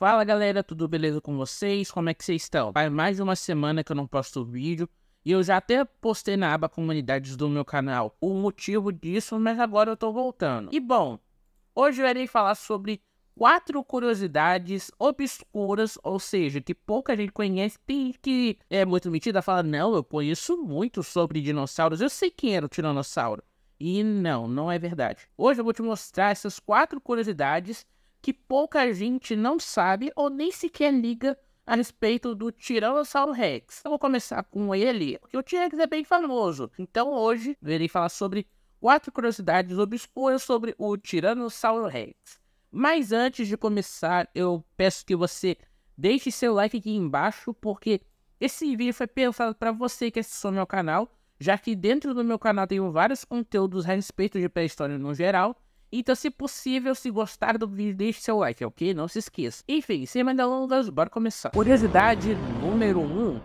Fala galera, tudo beleza com vocês? Como é que vocês estão? Faz mais de uma semana que eu não posto vídeo e eu já até postei na aba comunidades do meu canal o motivo disso, mas agora eu tô voltando. E bom, hoje eu irei falar sobre quatro curiosidades obscuras, ou seja, que pouca gente conhece e que é muito mentira. Fala, não, eu conheço muito sobre dinossauros, eu sei quem era o tiranossauro. E não, não é verdade. Hoje eu vou te mostrar essas quatro curiosidades que pouca gente não sabe ou nem sequer liga a respeito do Tiranossauro Rex. Eu vou começar com ele, porque o T-Rex é bem famoso. Então hoje verei falar sobre quatro curiosidades obscuras sobre o Tiranossauro Rex. Mas antes de começar, eu peço que você deixe seu like aqui embaixo, porque esse vídeo foi pensado para você que assistiu ao meu canal, já que dentro do meu canal tenho vários conteúdos a respeito de pré-história no geral, então, se possível, se gostar do vídeo, deixe seu like, ok? Não se esqueça. Enfim, sem mais delongas, bora começar. Curiosidade número 1. Um,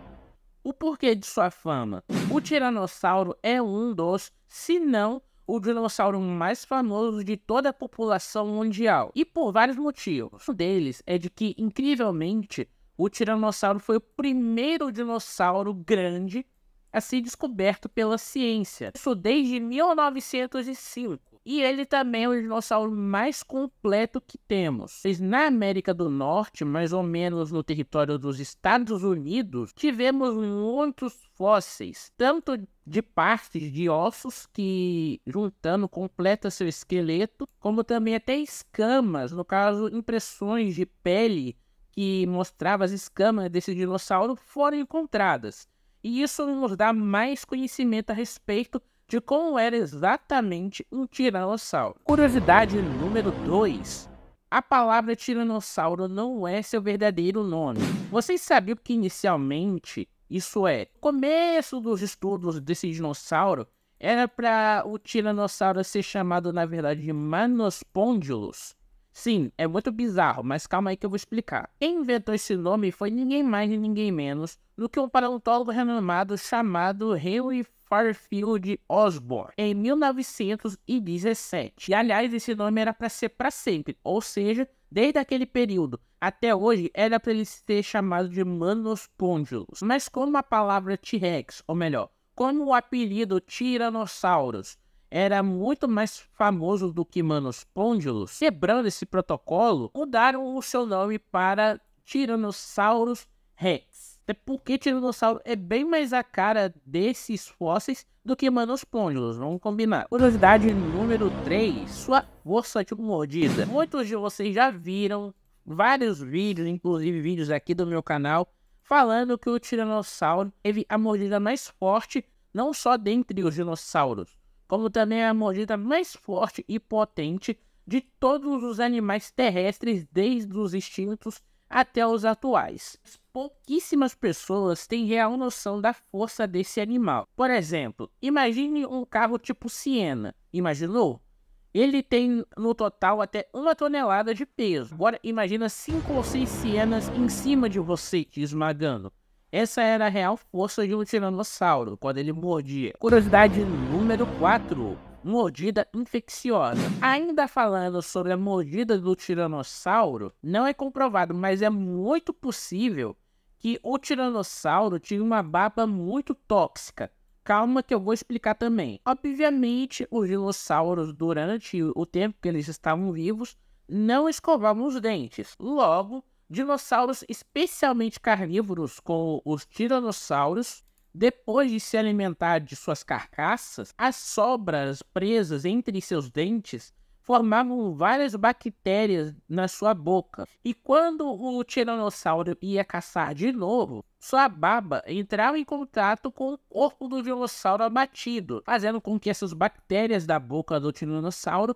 o porquê de sua fama? O Tiranossauro é um dos, se não o dinossauro mais famoso de toda a população mundial, e por vários motivos. Um deles é de que, incrivelmente, o Tiranossauro foi o primeiro dinossauro grande a ser descoberto pela ciência. Isso desde 1905. E ele também é o dinossauro mais completo que temos. na América do Norte, mais ou menos no território dos Estados Unidos, tivemos muitos fósseis, tanto de partes de ossos que, juntando, completa seu esqueleto, como também até escamas, no caso, impressões de pele que mostrava as escamas desse dinossauro foram encontradas. E isso nos dá mais conhecimento a respeito de como era exatamente um tiranossauro. Curiosidade número 2. A palavra tiranossauro não é seu verdadeiro nome. Vocês sabiam que inicialmente, isso é, no começo dos estudos desse dinossauro, era para o tiranossauro ser chamado na verdade de Manospondylus, Sim, é muito bizarro, mas calma aí que eu vou explicar. Quem inventou esse nome foi ninguém mais e ninguém menos do que um paleontólogo renomado chamado Henry Fairfield Osborn em 1917. E aliás, esse nome era para ser para sempre, ou seja, desde aquele período até hoje era para ele ser chamado de Manospondylos. Mas como a palavra T-Rex, ou melhor, como o apelido Tiranossauros era muito mais famoso do que Manospondylus. quebrando esse protocolo, mudaram o seu nome para Tyrannosaurus rex. Até porque Tiranossauro é bem mais a cara desses fósseis do que Manospondylus. vamos combinar. Curiosidade número 3, sua força de mordida. Muitos de vocês já viram vários vídeos, inclusive vídeos aqui do meu canal, falando que o Tiranossauro teve a mordida mais forte, não só dentre os dinossauros, como também é a mordida mais forte e potente de todos os animais terrestres, desde os extintos até os atuais. Pouquíssimas pessoas têm real noção da força desse animal. Por exemplo, imagine um carro tipo Siena. Imaginou? Ele tem no total até uma tonelada de peso. Agora imagina cinco ou seis Sienas em cima de você te esmagando. Essa era a real força de um tiranossauro quando ele mordia. Curiosidade número 4. Mordida infecciosa. Ainda falando sobre a mordida do tiranossauro, não é comprovado, mas é muito possível que o tiranossauro tinha uma baba muito tóxica. Calma que eu vou explicar também. Obviamente, os dinossauros, durante o tempo que eles estavam vivos, não escovavam os dentes. Logo, dinossauros especialmente carnívoros, como os tiranossauros, depois de se alimentar de suas carcaças, as sobras presas entre seus dentes formavam várias bactérias na sua boca. E quando o tiranossauro ia caçar de novo, sua baba entrava em contato com o corpo do dinossauro abatido, fazendo com que essas bactérias da boca do tiranossauro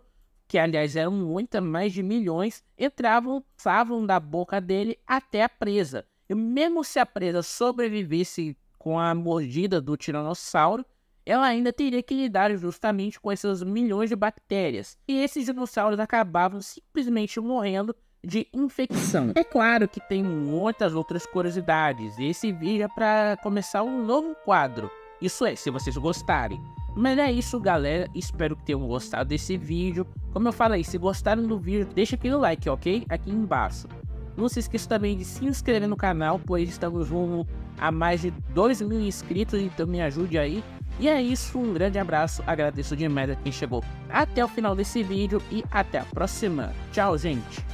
que aliás eram muitas, mais de milhões, entravam, passavam da boca dele até a presa. E mesmo se a presa sobrevivesse com a mordida do tiranossauro, ela ainda teria que lidar justamente com esses milhões de bactérias. E esses dinossauros acabavam simplesmente morrendo de infecção. É claro que tem muitas outras curiosidades, e esse vídeo é para começar um novo quadro. Isso é, se vocês gostarem. Mas é isso, galera. Espero que tenham gostado desse vídeo. Como eu falei, se gostaram do vídeo, deixa aquele like, ok? Aqui embaixo. Não se esqueça também de se inscrever no canal, pois estamos rumo a mais de 2 mil inscritos, então me ajude aí. E é isso, um grande abraço, agradeço demais a quem chegou até o final desse vídeo e até a próxima. Tchau, gente!